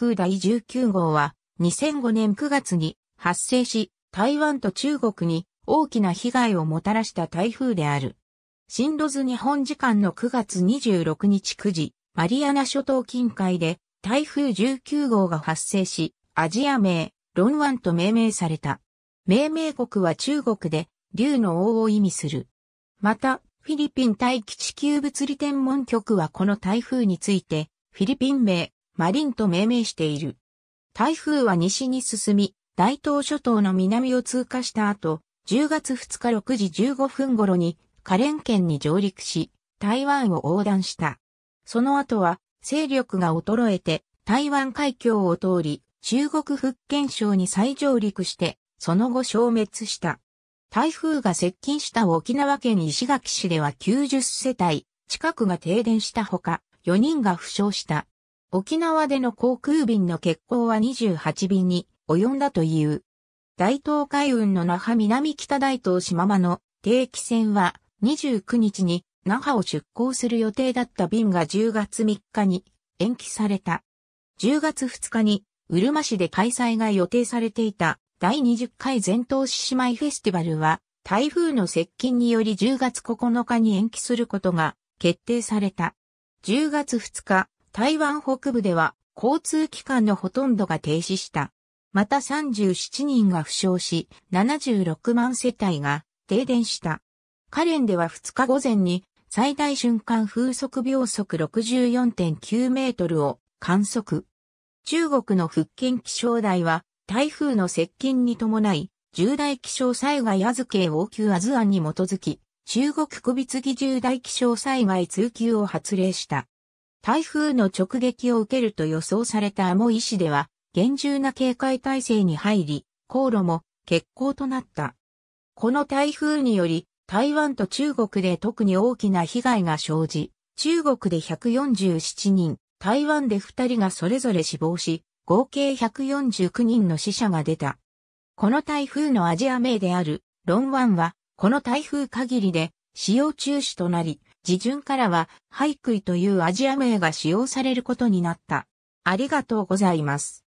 風第19号は2005年9月に発生し、台湾と中国に大きな被害をもたらした台風である。進路図日本時間の9月26日9時、マリアナ諸島近海で台風19号が発生し、アジア名、ロンワンと命名された。命名国は中国で、竜の王を意味する。また、フィリピン大気地球物理天文局はこの台風について、フィリピン名、マリンと命名している。台風は西に進み、大東諸島の南を通過した後、10月2日6時15分頃に、カレン県に上陸し、台湾を横断した。その後は、勢力が衰えて、台湾海峡を通り、中国福建省に再上陸して、その後消滅した。台風が接近した沖縄県石垣市では90世帯、近くが停電したほか、4人が負傷した。沖縄での航空便の欠航は28便に及んだという。大東海運の那覇南北大東島間の定期船は29日に那覇を出港する予定だった便が10月3日に延期された。10月2日にうるま市で開催が予定されていた第20回全島獅子舞フェスティバルは台風の接近により10月9日に延期することが決定された。10月2日、台湾北部では交通機関のほとんどが停止した。また37人が負傷し、76万世帯が停電した。カレンでは2日午前に最大瞬間風速秒速64.9メートルを観測。中国の福建気象台は台風の接近に伴い重大気象災害預け応急預案に基づき中国個別議重大気象災害通級を発令した。台風の直撃を受けると予想されたアモイ市では、厳重な警戒態勢に入り、航路も欠航となった。この台風により、台湾と中国で特に大きな被害が生じ、中国で147人、台湾で2人がそれぞれ死亡し、合計149人の死者が出た。この台風のアジア名である、ロンワンは、この台風限りで使用中止となり、自順からは、ハイクイというアジア名が使用されることになった。ありがとうございます。